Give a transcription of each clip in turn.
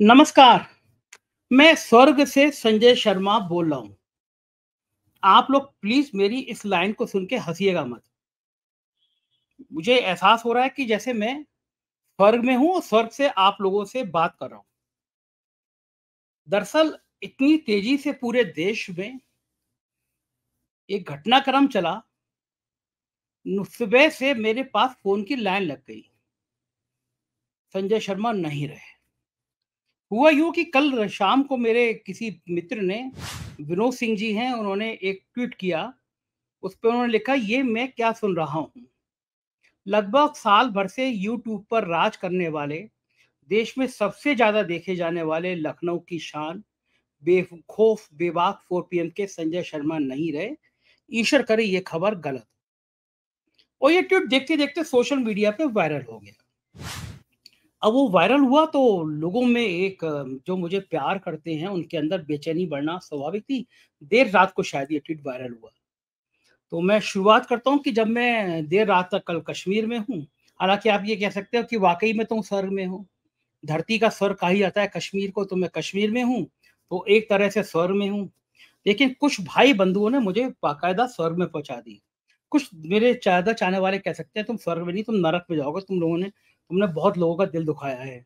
नमस्कार मैं स्वर्ग से संजय शर्मा बोल रहा हूं आप लोग प्लीज मेरी इस लाइन को सुन के हंसीएगा मत मुझे एहसास हो रहा है कि जैसे मैं स्वर्ग में हूं स्वर्ग से आप लोगों से बात कर रहा हूं दरअसल इतनी तेजी से पूरे देश में एक घटनाक्रम चला सुबह से मेरे पास फोन की लाइन लग गई संजय शर्मा नहीं रहे हुआ यूं कि कल शाम को मेरे किसी मित्र ने विनोद सिंह जी हैं उन्होंने एक ट्वीट किया उस पर उन्होंने लिखा ये मैं क्या सुन रहा हूँ लगभग साल भर से यूट्यूब पर राज करने वाले देश में सबसे ज्यादा देखे जाने वाले लखनऊ की शान बेखौफ बेबाक फोर पी के संजय शर्मा नहीं रहे ईश्वर करे ये खबर गलत और ये ट्वीट देखते देखते सोशल मीडिया पे वायरल हो गया अब वो वायरल हुआ तो लोगों में एक जो मुझे प्यार करते हैं उनके अंदर बेचैनी बढ़ना स्वाभाविक थी देर रात को शायद ये ट्वीट वायरल हुआ तो मैं शुरुआत करता हूँ कि जब मैं देर रात तक कल कश्मीर में हूँ हालांकि आप ये कह सकते हो कि वाकई में तुम स्वर्ग में हो धरती का स्वर कहा जाता है कश्मीर को तो मैं कश्मीर में हूँ तो एक तरह से स्वर्ग में हूँ लेकिन कुछ भाई बंधुओं ने मुझे बाकायदा स्वर्ग में पहुंचा दी कुछ मेरे ज्यादा चाहने वाले कह सकते हैं तुम स्वर्ग में नहीं तुम नरक में जाओगे तुम लोगों ने तुमने बहुत लोगों का दिल दुखाया है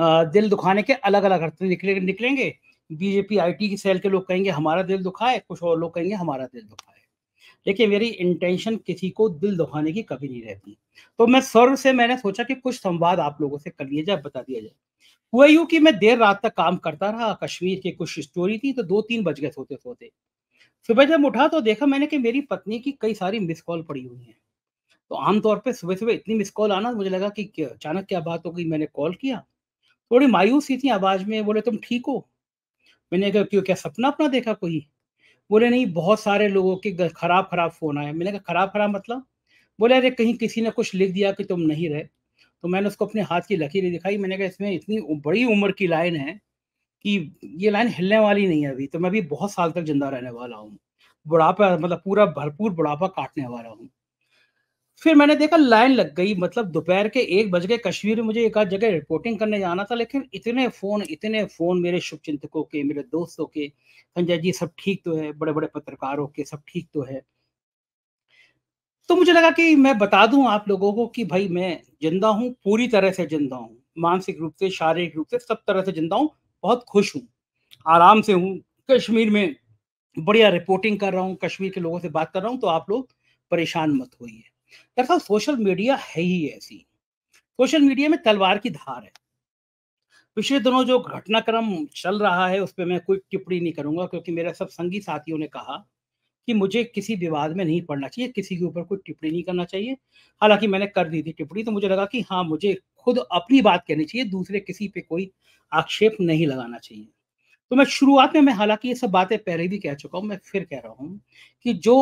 आ, दिल दुखाने के अलग अलग अर्थ निकले निकलेंगे बीजेपी आईटी की सेल के लोग कहेंगे हमारा दिल दुखाए कुछ और लोग कहेंगे हमारा दिल दुखाए लेकिन मेरी इंटेंशन किसी को दिल दुखाने की कभी नहीं रहती तो मैं सर्व से मैंने सोचा कि कुछ संवाद आप लोगों से कर लिया जाए बता दिया जाए हुआ यूँ कि मैं देर रात तक काम करता रहा कश्मीर की कुछ स्टोरी थी तो दो तीन बज गए सोते सोते सुबह जब उठा तो देखा मैंने कि मेरी पत्नी की कई सारी मिस कॉल पड़ी हुई हैं तो आमतौर पर सुबह सुबह इतनी मिस कॉल आना मुझे लगा कि अचानक क्या बात हो गई मैंने कॉल किया थोड़ी मायूसी थी आवाज़ में बोले तुम ठीक हो मैंने कहा क्यों क्या सपना अपना देखा कोई बोले नहीं बहुत सारे लोगों के खराब खराब फ़ोन आए मैंने कहा खराब खराब मतलब बोले अरे कहीं किसी ने कुछ लिख दिया कि तुम नहीं रहे तो मैंने उसको अपने हाथ की लकीर दिखाई मैंने कहा इसमें इतनी बड़ी उम्र की लाइन है कि ये लाइन हिलने वाली नहीं है अभी तो मैं अभी बहुत साल तक जिंदा रहने वाला हूँ बुढ़ापा मतलब पूरा भरपूर बुढ़ापा काटने वाला हूँ फिर मैंने देखा लाइन लग गई मतलब दोपहर के एक बज के कश्मीर में मुझे एक आध जगह रिपोर्टिंग करने जाना था लेकिन इतने फोन इतने फोन मेरे शुभचिंतकों के मेरे दोस्तों के संजय जी सब ठीक तो है बड़े बड़े पत्रकारों के सब ठीक तो है तो मुझे लगा कि मैं बता दूं आप लोगों को कि भाई मैं जिंदा हूं पूरी तरह से जिंदा हूं मानसिक रूप से शारीरिक रूप से सब तरह से जिंदा हूं बहुत खुश हूं आराम से हूं कश्मीर में बढ़िया रिपोर्टिंग कर रहा हूं कश्मीर के लोगों से बात कर रहा हूं तो आप लोग परेशान मत होइए दरअसल सोशल मीडिया है ही ऐसी सोशल मीडिया में तलवार की धार है पिछले दिनों जो घटनाक्रम चल रहा है उस पर मैं कोई टिप्पणी नहीं करूंगा क्योंकि मेरे सब संगी साथियों ने कहा कि मुझे किसी विवाद में नहीं पड़ना चाहिए किसी के ऊपर कोई टिप्पणी नहीं करना चाहिए हालांकि मैंने कर दी थी टिप्पणी तो मुझे लगा कि हाँ मुझे खुद अपनी बात कहनी चाहिए दूसरे किसी पे कोई आक्षेप नहीं लगाना चाहिए तो मैं शुरुआत में मैं हालांकि ये सब बातें पहले भी कह चुका हूँ मैं फिर कह रहा हूँ कि जो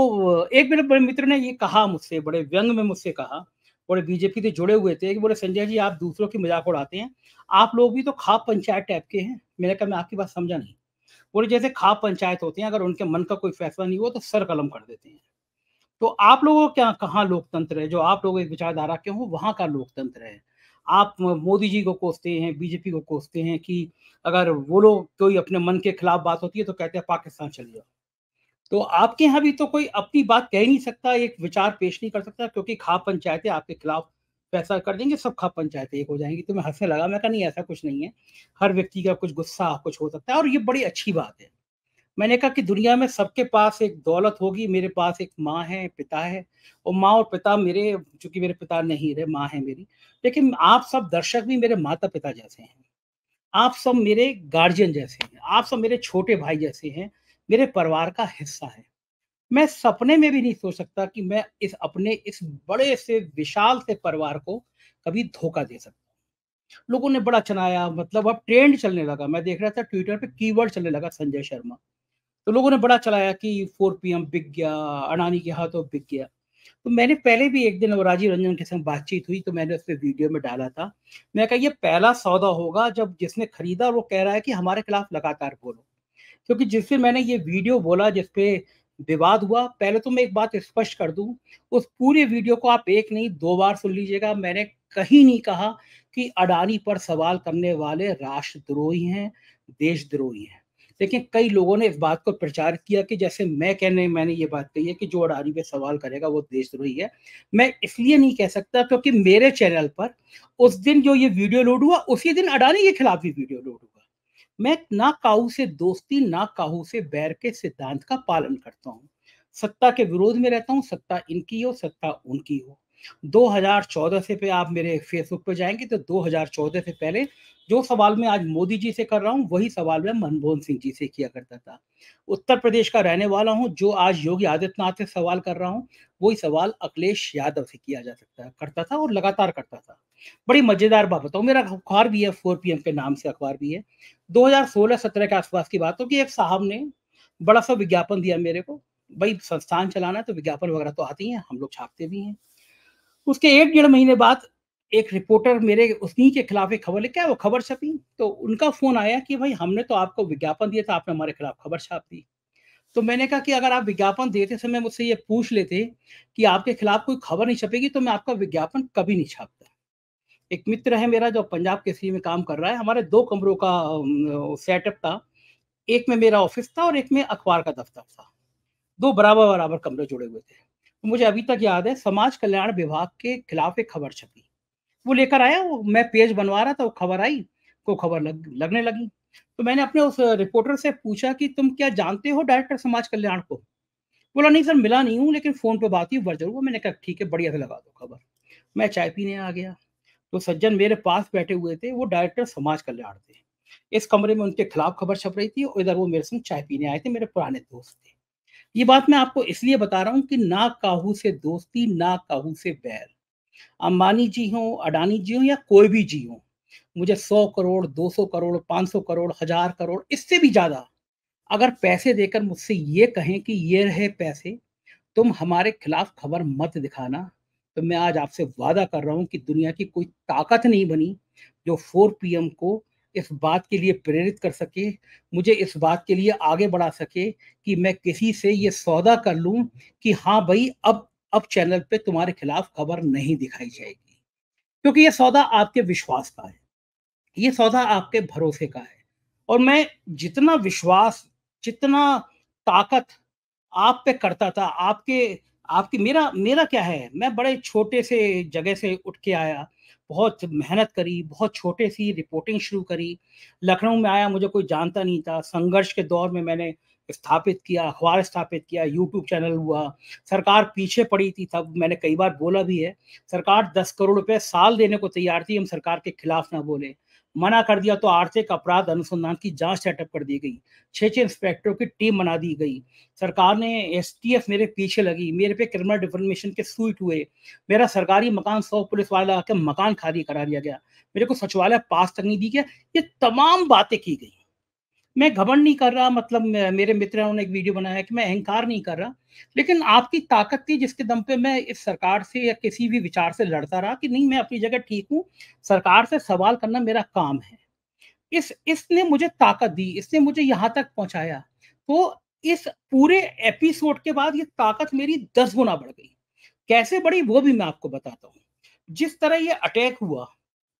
एक मेरे बड़े मित्र ने ये कहा मुझसे बड़े व्यंग में मुझसे कहा बड़े बीजेपी से जुड़े हुए थे कि बोले संजय जी आप दूसरों की मजाक उड़ाते हैं आप लोग भी तो खाप पंचायत टाइप के हैं मैंने कहा मैं आपकी बात समझा नहीं बोले जैसे खाप पंचायत होते हैं अगर उनके मन का कोई फैसला नहीं हुआ तो सर कलम कर देते हैं तो आप लोगों क्या कहाँ लोकतंत्र है जो आप लोग एक विचारधारा के हो वहाँ का लोकतंत्र है आप मोदी जी को कोसते हैं बीजेपी को कोसते हैं कि अगर वो लोग कोई अपने मन के खिलाफ बात होती है तो कहते हैं पाकिस्तान चले जाओ तो आपके यहाँ भी तो कोई अपनी बात कह नहीं सकता एक विचार पेश नहीं कर सकता क्योंकि खा पंचायतें आपके खिलाफ फैसला कर देंगे सब खा पंचायतें एक हो जाएंगी तो मैं हंसने लगा मैं कहा नहीं ऐसा कुछ नहीं है हर व्यक्ति का कुछ गुस्सा कुछ हो सकता है और ये बड़ी अच्छी बात है मैंने कहा कि दुनिया में सबके पास एक दौलत होगी मेरे पास एक माँ है पिता है और माँ और पिता मेरे चूंकि मेरे पिता नहीं रहे माँ है मेरी लेकिन आप सब दर्शक भी मेरे माता पिता जैसे हैं आप सब मेरे गार्जियन जैसे हैं आप सब मेरे छोटे भाई जैसे हैं मेरे परिवार का हिस्सा है मैं सपने में भी नहीं सोच सकता कि मैं इस अपने इस बड़े से विशाल से परिवार को कभी धोखा दे सकता लोगों ने बड़ा चनाया मतलब अब ट्रेंड चलने लगा मैं देख रहा था ट्विटर पे कीवर्ड चलने लगा संजय शर्मा तो लोगों ने बड़ा चलाया कि फोर पी एम बिक गया अडानी के हाथों बिक गया तो मैंने पहले भी एक दिन राजीव रंजन के संग बातचीत हुई तो मैंने उस पर वीडियो में डाला था मैं कहा यह पहला सौदा होगा जब जिसने खरीदा वो कह रहा है कि हमारे खिलाफ लगातार बोलो क्योंकि जिससे मैंने ये वीडियो बोला जिसपे विवाद हुआ पहले तो मैं एक बात स्पष्ट कर दूं उस पूरे वीडियो को आप एक नहीं दो बार सुन लीजिएगा मैंने कहीं नहीं कहा कि अडानी पर सवाल करने वाले राष्ट्रद्रोही हैं देशद्रोही हैं लेकिन कई लोगों ने इस बात को प्रचार किया कि जैसे मैं कहने मैंने ये बात कही है कि जो अडानी पे सवाल करेगा वो देशद्रोही तो है मैं इसलिए नहीं कह सकता क्योंकि मेरे चैनल पर उस दिन जो ये वीडियो लोड हुआ उसी दिन अडानी के खिलाफ भी वीडियो लोड हुआ मैं ना काहू से दोस्ती ना काहू से बैर के सिद्धांत का पालन करता हूँ सत्ता के विरोध में रहता हूँ सत्ता इनकी हो सत्ता उनकी हो 2014 से पे आप मेरे फेसबुक पे जाएंगे तो 2014 से पहले जो सवाल मैं आज मोदी जी से कर रहा हूँ वही सवाल मैं मनमोहन सिंह जी से किया करता था उत्तर प्रदेश का रहने वाला हूँ जो आज योगी आदित्यनाथ से सवाल कर रहा हूँ वही सवाल अखिलेश यादव से किया जा सकता है करता था और लगातार करता था बड़ी मजेदार बात बताऊँ मेरा अखबार भी है फोर पी के नाम से अखबार भी है दो हजार के आसपास की बात हो कि एक साहब ने बड़ा सा विज्ञापन दिया मेरे को भाई संस्थान चलाना है तो विज्ञापन वगैरह तो आती हैं हम लोग छापते भी हैं उसके एक डेढ़ महीने बाद एक रिपोर्टर मेरे उसी के खिलाफ एक खबर लिखा है वो खबर छपी तो उनका फोन आया कि भाई हमने तो आपको विज्ञापन दिया था आपने हमारे खिलाफ खबर छाप दी तो मैंने कहा कि अगर आप विज्ञापन देते समय मुझसे ये पूछ लेते कि आपके खिलाफ कोई खबर नहीं छपेगी तो मैं आपका विज्ञापन कभी नहीं छापता एक मित्र है मेरा जो पंजाब केसरी में काम कर रहा है हमारे दो कमरों का सेटअप था एक में मेरा ऑफिस था और एक में अखबार का दफ्तर था दो बराबर बराबर कमरे जुड़े हुए थे मुझे अभी तक याद है समाज कल्याण विभाग के खिलाफ एक खबर छपी वो लेकर आया वो मैं पेज बनवा रहा था वो खबर आई को खबर लग, लगने लगी तो मैंने अपने उस रिपोर्टर से पूछा कि तुम क्या जानते हो डायरेक्टर समाज कल्याण को बोला नहीं सर मिला नहीं हूँ लेकिन फोन पे बात ही हुआ जरूर मैंने कहा ठीक है बढ़िया से लगा दो खबर मैं चाय पीने आ गया तो सज्जन मेरे पास बैठे हुए थे वो डायरेक्टर समाज कल्याण थे इस कमरे में उनके खिलाफ खबर छप रही थी और इधर वो मेरे संग चाय पीने आए थे मेरे पुराने दोस्त थे ये बात मैं आपको इसलिए बता रहा हूँ कि ना काहू से दोस्ती ना काहू से बैर अंबानी जी हों अडानी जी हों या कोई भी जी हो मुझे सौ करोड़ दो सौ करोड़ पाँच सौ करोड़ हजार करोड़ इससे भी ज्यादा अगर पैसे देकर मुझसे ये कहें कि ये रहे पैसे तुम हमारे खिलाफ खबर मत दिखाना तो मैं आज आपसे वादा कर रहा हूँ कि दुनिया की कोई ताकत नहीं बनी जो 4 पीएम को इस बात के लिए प्रेरित कर सके मुझे इस बात के लिए आगे बढ़ा सके कि मैं किसी से ये सौदा कर लूं कि हाँ भाई अब अब चैनल पे तुम्हारे खिलाफ खबर नहीं दिखाई जाएगी क्योंकि ये सौदा आपके विश्वास का है ये सौदा आपके भरोसे का है और मैं जितना विश्वास जितना ताकत आप पे करता था आपके आपकी मेरा मेरा क्या है मैं बड़े छोटे से जगह से उठ के आया बहुत मेहनत करी बहुत छोटे सी रिपोर्टिंग शुरू करी लखनऊ में आया मुझे कोई जानता नहीं था संघर्ष के दौर में मैंने स्थापित किया अखबार स्थापित किया यूट्यूब चैनल हुआ सरकार पीछे पड़ी थी तब मैंने कई बार बोला भी है सरकार दस करोड़ रुपए साल देने को तैयार थी हम सरकार के खिलाफ ना बोले मना कर दिया तो आर्थिक अपराध अनुसंधान की जांच सेटअप कर दी गई छह छह इंस्पेक्टरों की टीम बना दी गई सरकार ने एसटीएफ मेरे पीछे लगी मेरे पे क्रिमिनल डिफॉर्मेशन के सूट हुए मेरा सरकारी मकान सौ पुलिस वाला के मकान खाली करा दिया गया मेरे को सचिवालय पास तक नहीं दी गया ये तमाम बातें की गई मैं घबंड नहीं कर रहा मतलब मेरे मित्र ने एक वीडियो बनाया कि मैं अहंकार नहीं कर रहा लेकिन आपकी ताकत थी जिसके दम पे मैं इस सरकार से या किसी भी विचार से लड़ता रहा कि नहीं मैं अपनी जगह ठीक हूँ सरकार से सवाल करना मेरा काम है इस इसने मुझे ताकत दी इसने मुझे यहाँ तक पहुंचाया तो इस पूरे एपिसोड के बाद ये ताकत मेरी दस गुना बढ़ गई कैसे बढ़ी वो भी मैं आपको बताता हूँ जिस तरह ये अटैक हुआ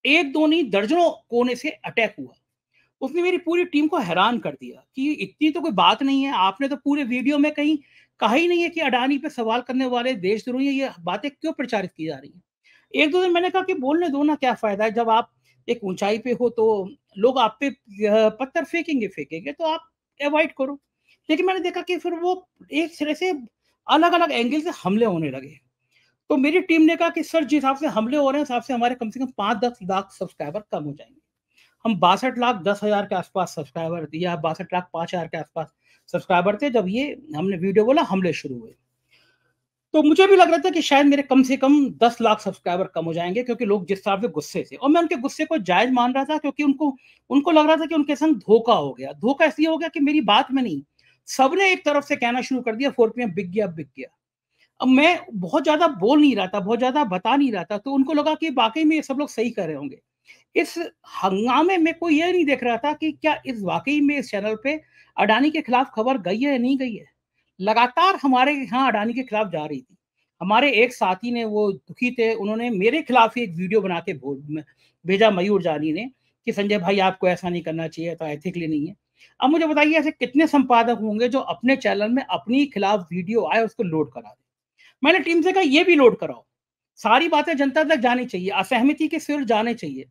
एक दो नहीं दर्जनों कोने से अटैक हुआ उसने मेरी पूरी टीम को हैरान कर दिया कि इतनी तो कोई बात नहीं है आपने तो पूरे वीडियो में कहीं कहा ही नहीं है कि अडानी पे सवाल करने वाले देशद्रोही ये बातें क्यों प्रचारित की जा रही है एक दो दिन मैंने कहा कि बोलने दो ना क्या फायदा है जब आप एक ऊंचाई पे हो तो लोग आप पे पत्थर फेंकेंगे फेंकेंगे तो आप अवॉइड करो लेकिन मैंने देखा कि फिर वो एक सिरे से अलग अलग एंगल से हमले होने लगे तो मेरी टीम ने कहा कि सर जिस हिसाब से हमले हो रहे हैं हिसाब से हमारे कम से कम पाँच दस लाख सब्सक्राइबर कम हो जाएंगे हम बासठ लाख दस हजार के आसपास सब्सक्राइबर या बासठ लाख पांच हजार के आसपास सब्सक्राइबर थे जब ये हमने वीडियो बोला हमले शुरू हुए तो मुझे भी लग रहा था कि शायद मेरे कम से कम दस लाख सब्सक्राइबर कम हो जाएंगे क्योंकि लोग जिस हिसाब से गुस्से थे और मैं उनके गुस्से को जायज मान रहा था क्योंकि उनको उनको लग रहा था कि उनके संग धोखा हो गया धोखा इसलिए हो गया कि मेरी बात में नहीं सबने एक तरफ से कहना शुरू कर दिया फोर पी बिक गया बिक गया अब मैं बहुत ज्यादा बोल नहीं रहा था बहुत ज्यादा बता नहीं रहा था तो उनको लगा कि बाकी में ये सब लोग सही कर रहे होंगे इस हंगामे में कोई यह नहीं देख रहा था कि क्या इस वाकई में इस चैनल पे अडानी के खिलाफ खबर गई है या नहीं गई है लगातार हमारे यहाँ अडानी के खिलाफ जा रही थी हमारे एक साथी ने वो दुखी थे उन्होंने मेरे खिलाफ ही एक वीडियो बना के भेजा मयूर जानी ने कि संजय भाई आपको ऐसा नहीं करना चाहिए तो एथिकली नहीं है अब मुझे बताइए ऐसे कितने संपादक होंगे जो अपने चैनल में अपनी खिलाफ वीडियो आए उसको लोड करा दे मैंने टीम से कहा ये भी लोड कराओ सारी बातें जनता तक जानी चाहिए असहमति के सिर जाने चाहिए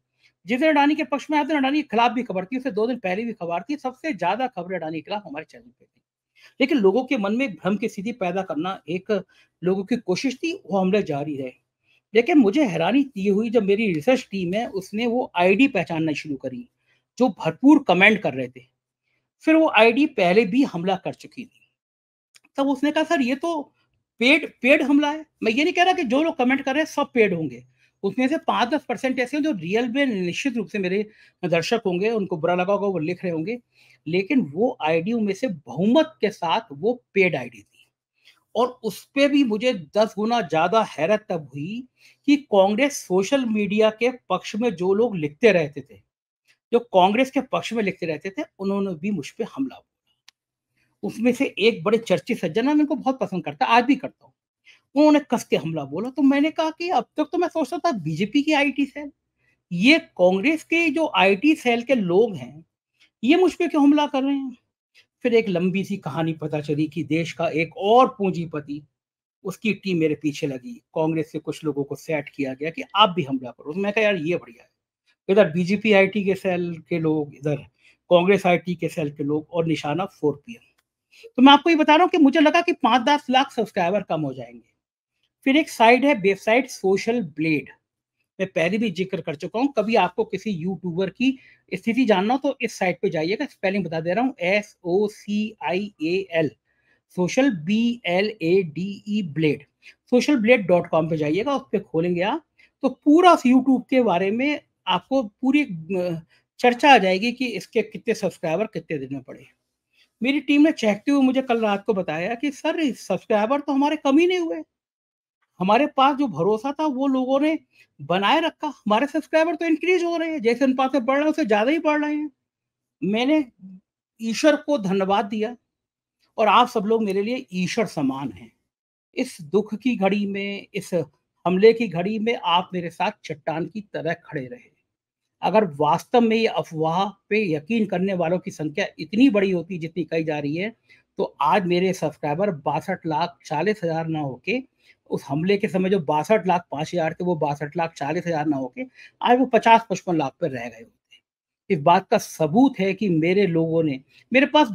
जिस दिन अडानी के पक्ष में आते हैं अडानी के खिलाफ भी खबर थी उसे दो दिन पहले भी खबर थी सबसे ज्यादा खबरें अडानी के खिलाफ हमारे चैनल पे थी लेकिन लोगों के मन में भ्रम की स्थिति पैदा करना एक लोगों की कोशिश थी वो हमले जारी रहे लेकिन मुझे हैरानी दी हुई जब मेरी रिसर्च टीम है उसने वो आईडी पहचानना शुरू करी जो भरपूर कमेंट कर रहे थे फिर वो आईडी पहले भी हमला कर चुकी थी तब उसने कहा सर ये तो पेड पेड हमला है मैं ये नहीं कह रहा कि जो लोग कमेंट कर रहे हैं सब पेड होंगे उसमें से पांच दस परसेंट ऐसे हैं जो रियल में निश्चित रूप से मेरे दर्शक होंगे उनको बुरा लगा होगा वो लिख रहे होंगे लेकिन वो आईडी में से बहुमत के साथ वो पेड आईडी थी और उस पर भी मुझे दस गुना ज्यादा हैरत तब हुई कि कांग्रेस सोशल मीडिया के पक्ष में जो लोग लिखते रहते थे जो कांग्रेस के पक्ष में लिखते रहते थे उन्होंने भी मुझ पर हमला बोला उसमें से एक बड़े चर्चित सज्जन है मैं उनको बहुत पसंद करता आज भी करता हूँ उन्होंने कस के हमला बोला तो मैंने कहा कि अब तक तो मैं सोचता था बीजेपी की आईटी सेल ये कांग्रेस के जो आईटी सेल के लोग हैं ये मुझ पर क्यों हमला कर रहे हैं फिर एक लंबी सी कहानी पता चली कि देश का एक और पूंजीपति उसकी टीम मेरे पीछे लगी कांग्रेस के कुछ लोगों को सेट किया गया कि आप भी हमला करो तो मैं कहा यार ये बढ़िया है इधर बीजेपी आईटी के सेल के लोग इधर कांग्रेस आईटी के सेल के लोग और निशाना फोर पी तो मैं आपको ये बता रहा हूँ कि मुझे लगा कि पाँच दस लाख सब्सक्राइबर कम हो जाएंगे फिर एक साइड है वेबसाइट सोशल ब्लेड मैं पहले भी जिक्र कर चुका हूँ कभी आपको किसी यूट्यूबर की स्थिति जानना हो तो इस साइट पे जाइएगा स्पेलिंग बता दे रहा हूँ S O C I A L social B L A D E blade social blade dot com पर जाइएगा उस पर खोलेंगे आप तो पूरा यूट्यूब के बारे में आपको पूरी चर्चा आ जाएगी कि इसके कितने सब्सक्राइबर कितने दिन में पड़े मेरी टीम ने चेकते हुए मुझे कल रात को बताया कि सर सब्सक्राइबर तो हमारे कम ही नहीं हुए हमारे पास जो भरोसा था वो लोगों ने बनाए रखा हमारे सब्सक्राइबर तो इंक्रीज हो रहे हैं जैसे अनुपात में बढ़ रहे हैं उससे ज्यादा ही बढ़ रहे हैं मैंने ईश्वर को धन्यवाद दिया और आप सब लोग मेरे लिए ईश्वर समान हैं इस दुख की घड़ी में इस हमले की घड़ी में आप मेरे साथ चट्टान की तरह खड़े रहे अगर वास्तव में ये अफवाह पे यकीन करने वालों की संख्या इतनी बड़ी होती जितनी कही जा रही है तो आज मेरे सब्सक्राइबर बासठ लाख चालीस हजार ना होके उस हमले के समय जो बासठ लाख पांच हजार थे वो बासठ लाख चालीस हजार ना होके आज वो पचास पचपन लाख पर रह गए होते इस बात का सबूत है कि मेरे लोगों ने मेरे पास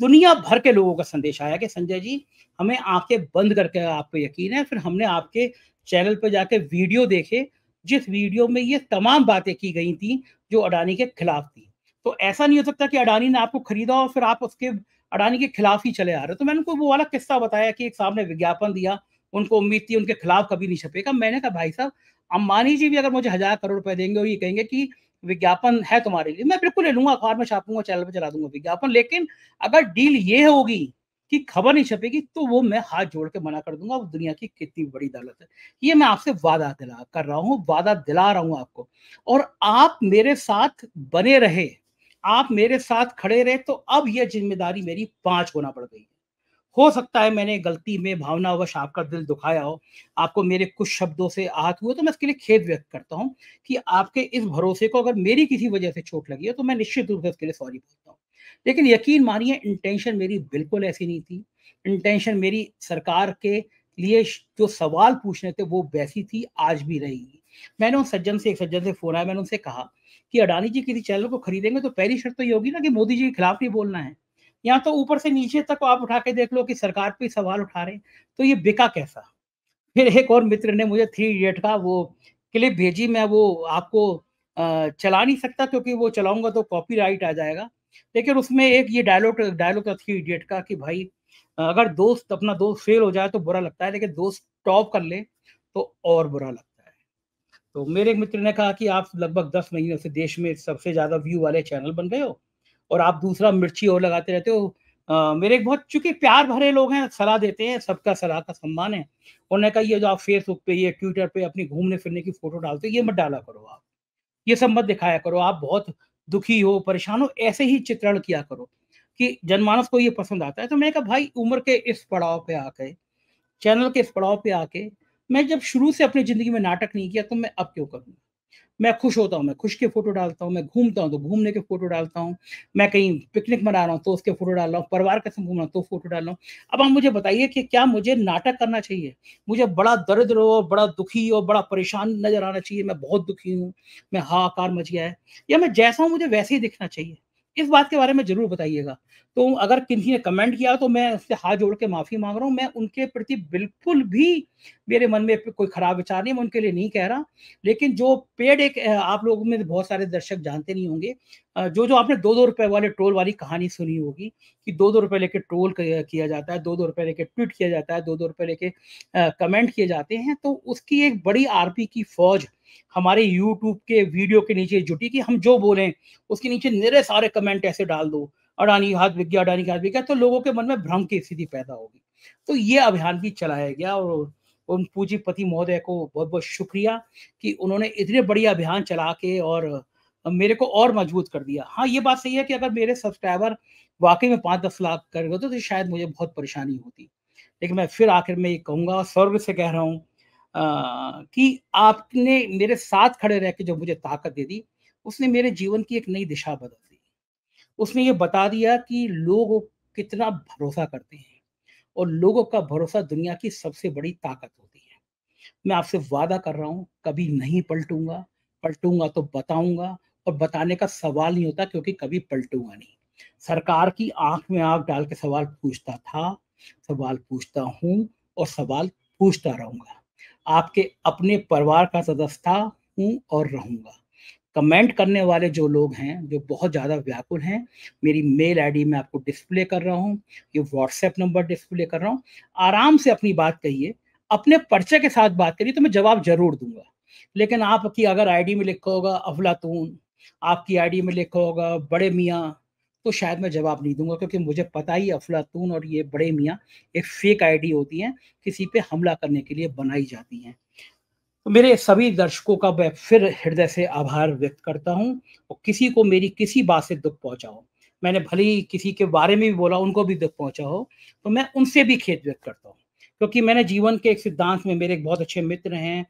दुनिया भर के लोगों का संदेश आया कि संजय जी हमें आंखें बंद करके आप पे यकीन है फिर हमने आपके चैनल पर जाके वीडियो देखे जिस वीडियो में ये तमाम बातें की गई थी जो अडानी के खिलाफ थी तो ऐसा नहीं हो सकता कि अडानी ने आपको खरीदा और फिर आप उसके अडानी के खिलाफ ही चले आ रहे तो मैंने उनको वो वाला किस्सा बताया कि एक साहब ने विज्ञापन दिया उनको उम्मीद थी उनके खिलाफ कभी नहीं छपेगा मैंने कहा भाई साहब अंबानी जी भी अगर मुझे हजार करोड़ रुपए देंगे और ये कहेंगे कि विज्ञापन है तुम्हारे लिए मैं बिल्कुल ले लूंगा अखबार में छापूंगा चैनल पर चला दूंगा विज्ञापन लेकिन अगर डील ये होगी कि खबर नहीं छपेगी तो वो मैं हाथ जोड़ के मना कर दूंगा वो दुनिया की कितनी बड़ी दौलत है ये मैं आपसे वादा दिला कर रहा हूँ वादा दिला रहा हूँ आपको और आप मेरे साथ बने रहे आप मेरे साथ खड़े रहे तो अब यह जिम्मेदारी मेरी पांच गुना बढ़ गई है हो सकता है मैंने गलती में भावनावश आपका दिल दुखाया हो आपको मेरे कुछ शब्दों से आहत हुए तो मैं इसके लिए खेद व्यक्त करता हूँ कि आपके इस भरोसे को अगर मेरी किसी वजह से चोट लगी है तो मैं निश्चित रूप से इसके लिए सॉरी बोलता हूँ लेकिन यकीन मानिए इंटेंशन मेरी बिल्कुल ऐसी नहीं थी इंटेंशन मेरी सरकार के लिए जो सवाल पूछने थे वो वैसी थी आज भी रहेगी मैंने उस सज्जन से एक सज्जन से फोन आया मैंने उनसे कहा कि अडानी जी किसी चैनल को खरीदेंगे तो पहली शर्त तो ये होगी ना कि मोदी जी के खिलाफ नहीं बोलना है यहाँ तो ऊपर से नीचे तक आप उठा के देख लो कि सरकार पर सवाल उठा रहे तो ये बिका कैसा फिर एक और मित्र ने मुझे थ्री इडियट का वो क्लिप भेजी मैं वो आपको चला नहीं सकता क्योंकि वो चलाऊंगा तो कॉपीराइट आ जाएगा लेकिन उसमें एक ये डायलॉग डायलॉग था थ्री इडियट का कि भाई अगर दोस्त अपना दोस्त फेल हो जाए तो बुरा लगता है लेकिन दोस्त टॉप कर ले तो और बुरा लगता है तो मेरे एक मित्र ने कहा कि आप लगभग दस महीने से देश में सबसे ज्यादा व्यू वाले चैनल बन गए हो और आप दूसरा मिर्ची और लगाते रहते हो आ, मेरे एक बहुत चूंकि प्यार भरे लोग हैं सलाह देते हैं सबका सलाह का सम्मान है उन्होंने कहा ये जो आप फेसबुक पे ये ट्विटर पे अपनी घूमने फिरने की फोटो डालते हो ये मत डाला करो आप ये सब मत दिखाया करो आप बहुत दुखी हो परेशान हो ऐसे ही चित्रण किया करो कि जनमानस को ये पसंद आता है तो मैंने कहा भाई उम्र के इस पड़ाव पे आके चैनल के इस पड़ाव पे आके मैं जब शुरू से अपनी ज़िंदगी में नाटक नहीं किया तो मैं अब क्यों करूँगा मैं खुश होता हूँ मैं खुश के फोटो डालता हूँ मैं घूमता हूँ तो घूमने के फोटो डालता हूँ मैं कहीं पिकनिक मना रहा हूँ तो उसके फोटो डाल रहा हूँ परिवार के संग घूम रहा हूँ तो फोटो डाल रहा हूँ अब आप मुझे बताइए कि क्या मुझे नाटक करना चाहिए मुझे बड़ा दरिद्र और बड़ा दुखी और बड़ा परेशान नजर आना चाहिए मैं बहुत दुखी हूँ मैं हाहाकार मच गया है या मैं जैसा हूँ मुझे वैसे ही दिखना चाहिए इस बात के बारे में जरूर बताइएगा तो अगर किसी ने कमेंट किया तो मैं उससे हाथ जोड़ के माफी मांग रहा हूँ मैं उनके प्रति बिल्कुल भी मेरे मन में कोई खराब विचार नहीं मैं उनके लिए नहीं कह रहा लेकिन जो पेड एक आप लोगों में बहुत सारे दर्शक जानते नहीं होंगे जो जो आपने दो दो रुपए वाले ट्रोल वाली कहानी सुनी होगी कि दो दो रुपए लेके ट्रोल किया जाता है दो दो रुपए लेके ट्वीट किया जाता है दो दो रुपए लेके कमेंट किए जाते हैं तो उसकी एक बड़ी आरपी की फौज हमारे यूट्यूब के वीडियो के नीचे जुटी कि हम जो बोलें उसके नीचे निरे सारे कमेंट ऐसे डाल दो अडानी हाथ विज्ञा अडानी हाथ विज्ञा तो लोगों के मन में भ्रम की स्थिति पैदा होगी तो ये अभियान भी चलाया गया और उन पूंजीपति महोदय को बहुत बहुत शुक्रिया कि उन्होंने इतने बड़ी अभियान चला के और मेरे को और मजबूत कर दिया हाँ ये बात सही है कि अगर मेरे सब्सक्राइबर वाकई में पाँच दस लाख कर गए तो, तो शायद मुझे बहुत परेशानी होती लेकिन मैं फिर आखिर में ये कहूँगा स्वर्ग से कह रहा हूँ कि आपने मेरे साथ खड़े रह के जो मुझे ताकत दे दी उसने मेरे जीवन की एक नई दिशा बदल दी उसने ये बता दिया कि लोग कितना भरोसा करते हैं और लोगों का भरोसा दुनिया की सबसे बड़ी ताकत होती है मैं आपसे वादा कर रहा हूँ कभी नहीं पलटूंगा पलटूंगा तो बताऊंगा और बताने का सवाल नहीं होता क्योंकि कभी पलटूंगा नहीं सरकार की आंख में आंख डाल के सवाल पूछता था सवाल पूछता हूँ और सवाल पूछता रहूंगा आपके अपने परिवार का सदस्य था हूँ और रहूँगा कमेंट करने वाले जो लोग हैं जो बहुत ज़्यादा व्याकुल हैं मेरी मेल आईडी में आपको डिस्प्ले कर रहा हूँ ये व्हाट्सएप नंबर डिस्प्ले कर रहा हूँ आराम से अपनी बात कहिए अपने पर्चे के साथ बात करिए तो मैं जवाब जरूर दूंगा लेकिन आपकी अगर आईडी में लिखा होगा अफलातून आपकी आईडी में लिखा होगा बड़े मियाँ तो शायद मैं जवाब नहीं दूंगा क्योंकि मुझे पता ही अफलातून और ये बड़े मियाँ एक फेक आईडी होती हैं किसी पे हमला करने के लिए बनाई जाती हैं तो मेरे सभी दर्शकों का मैं फिर हृदय से आभार व्यक्त करता हूँ और किसी को मेरी किसी बात से दुख पहुँचाओ मैंने भले ही किसी के बारे में भी बोला उनको भी दुख पहुँचा हो तो मैं उनसे भी खेद व्यक्त करता हूँ क्योंकि मैंने जीवन के एक सिद्धांत में मेरे एक बहुत अच्छे मित्र हैं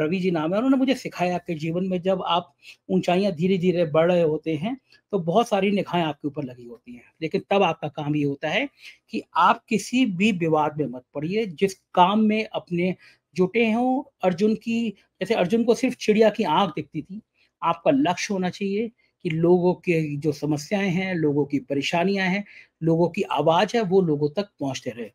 रवि जी नाम है उन्होंने मुझे सिखाया कि जीवन में जब आप ऊंचाइयां धीरे धीरे बढ़ रहे होते हैं तो बहुत सारी निगाहें आपके ऊपर लगी होती हैं लेकिन तब आपका काम ये होता है कि आप किसी भी विवाद में मत पड़िए जिस काम में अपने जुटे हों अर्जुन की जैसे अर्जुन को सिर्फ चिड़िया की आंख दिखती थी आपका लक्ष्य होना चाहिए कि लोगों के जो समस्याएं हैं लोगों की परेशानियां हैं लोगों की आवाज़ है वो लोगों तक पहुंचते रहे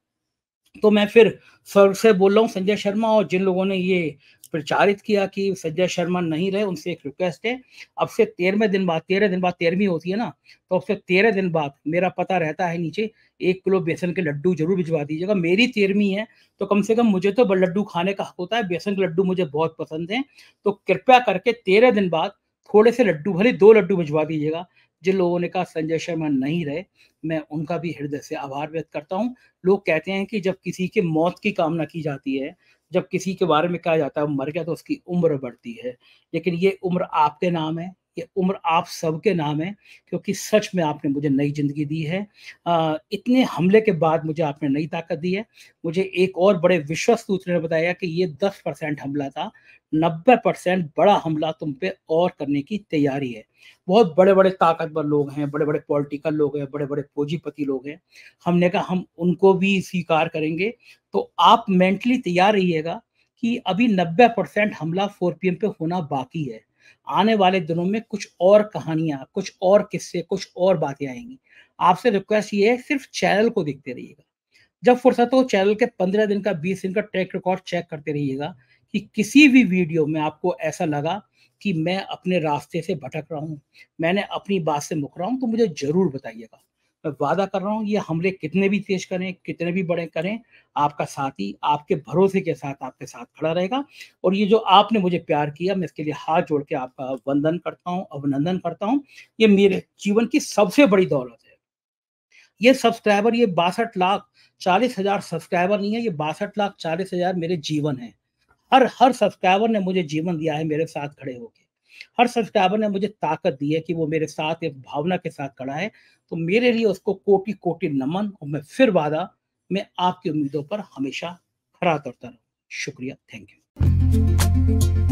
तो मैं फिर सर से बोल रहा हूँ संजय शर्मा और जिन लोगों ने ये प्रचारित किया कि संजय शर्मा नहीं रहे उनसे एक रिक्वेस्ट है अब से तेरहवे दिन बाद तेरह दिन बाद तेरहवीं होती है ना तो अब से तेरह दिन बाद मेरा पता रहता है नीचे एक किलो बेसन के लड्डू जरूर भिजवा दीजिएगा मेरी तेरहवीं है तो कम से कम मुझे तो लड्डू खाने का हक होता है बेसन के लड्डू मुझे बहुत पसंद है तो कृपया करके तेरह दिन बाद थोड़े से लड्डू भले दो लड्डू भिजवा दीजिएगा जिन लोगों ने कहा संजय शर्मा नहीं रहे मैं उनका भी हृदय से आभार व्यक्त करता हूँ लोग कहते हैं कि जब किसी के मौत की कामना की जाती है जब किसी के बारे में कहा जाता है मर गया तो उसकी उम्र बढ़ती है लेकिन ये उम्र आपके नाम है ये उम्र आप सब के नाम है क्योंकि सच में आपने मुझे नई ज़िंदगी दी है आ, इतने हमले के बाद मुझे आपने नई ताकत दी है मुझे एक और बड़े विश्वस्त सूत्र ने बताया कि ये दस परसेंट हमला था नब्बे परसेंट बड़ा हमला तुम पे और करने की तैयारी है बहुत बड़े बड़े ताकतवर लोग हैं बड़े बड़े पॉलिटिकल लोग हैं बड़े बड़े पूंजीपति लोग हैं हमने कहा हम उनको भी स्वीकार करेंगे तो आप मेंटली तैयार रहिएगा कि अभी नब्बे परसेंट हमला फोर पी पे होना बाकी है आने वाले दिनों में कुछ और कहानियां कुछ और किस्से कुछ और बातें आएंगी आपसे रिक्वेस्ट ये है सिर्फ चैनल को देखते रहिएगा जब फुर्सत हो चैनल के पंद्रह दिन का बीस दिन का ट्रैक रिकॉर्ड चेक करते रहिएगा कि किसी भी वीडियो में आपको ऐसा लगा कि मैं अपने रास्ते से भटक रहा हूँ मैंने अपनी बात से मुकर रहा हूँ तो मुझे ज़रूर बताइएगा वादा कर रहा हूँ ये हमले कितने भी तेज करें कितने भी बड़े करें आपका साथी आपके भरोसे के साथ आपके साथ खड़ा रहेगा और ये जो आपने मुझे प्यार किया मैं इसके लिए हाथ जोड़ के आपका वंदन करता हूँ अभिनंदन करता हूँ ये मेरे जीवन की सबसे बड़ी दौलत है ये सब्सक्राइबर ये बासठ लाख चालीस हजार सब्सक्राइबर नहीं है ये बासठ लाख चालीस हजार मेरे जीवन है हर हर सब्सक्राइबर ने मुझे जीवन दिया है मेरे साथ खड़े होकर हर सब्सक्राइबर ने मुझे ताकत दी है कि वो मेरे साथ एक भावना के साथ खड़ा है तो मेरे लिए उसको कोटि कोटि नमन और मैं फिर वादा मैं आपकी उम्मीदों पर हमेशा खरा उतरता रहूँ शुक्रिया थैंक यू